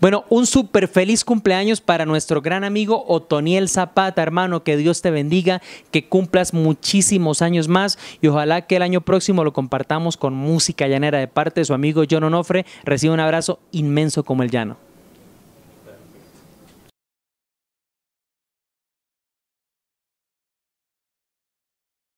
Bueno, un súper feliz cumpleaños para nuestro gran amigo Otoniel Zapata, hermano. Que Dios te bendiga, que cumplas muchísimos años más y ojalá que el año próximo lo compartamos con música llanera de parte de su amigo John Onofre. Recibe un abrazo inmenso como el llano.